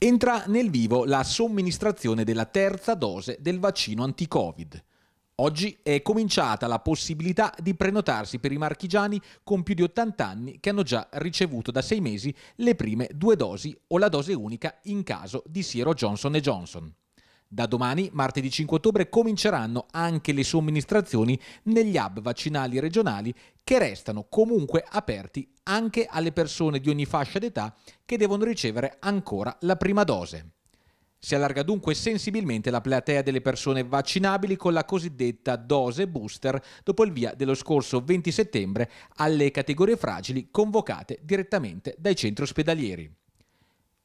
Entra nel vivo la somministrazione della terza dose del vaccino anti-Covid. Oggi è cominciata la possibilità di prenotarsi per i marchigiani con più di 80 anni che hanno già ricevuto da sei mesi le prime due dosi o la dose unica in caso di Siero Johnson Johnson. Da domani, martedì 5 ottobre, cominceranno anche le somministrazioni negli hub vaccinali regionali che restano comunque aperti anche alle persone di ogni fascia d'età che devono ricevere ancora la prima dose. Si allarga dunque sensibilmente la platea delle persone vaccinabili con la cosiddetta dose booster dopo il via dello scorso 20 settembre alle categorie fragili convocate direttamente dai centri ospedalieri.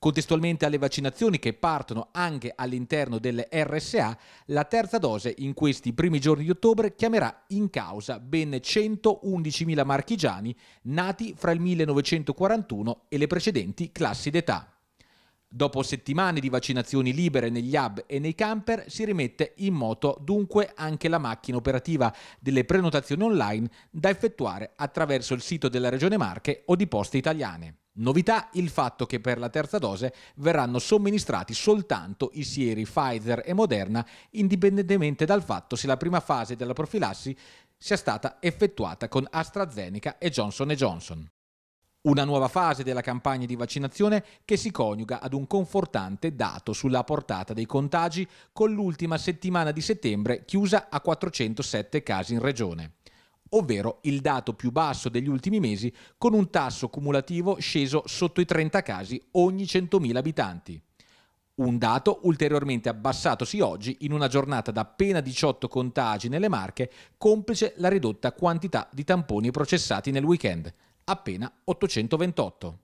Contestualmente alle vaccinazioni che partono anche all'interno delle RSA, la terza dose in questi primi giorni di ottobre chiamerà in causa ben 111.000 marchigiani nati fra il 1941 e le precedenti classi d'età. Dopo settimane di vaccinazioni libere negli hub e nei camper si rimette in moto dunque anche la macchina operativa delle prenotazioni online da effettuare attraverso il sito della Regione Marche o di Poste Italiane. Novità il fatto che per la terza dose verranno somministrati soltanto i sieri Pfizer e Moderna, indipendentemente dal fatto se la prima fase della profilassi sia stata effettuata con AstraZeneca e Johnson Johnson. Una nuova fase della campagna di vaccinazione che si coniuga ad un confortante dato sulla portata dei contagi con l'ultima settimana di settembre chiusa a 407 casi in regione ovvero il dato più basso degli ultimi mesi, con un tasso cumulativo sceso sotto i 30 casi ogni 100.000 abitanti. Un dato ulteriormente abbassatosi oggi in una giornata da appena 18 contagi nelle Marche, complice la ridotta quantità di tamponi processati nel weekend, appena 828.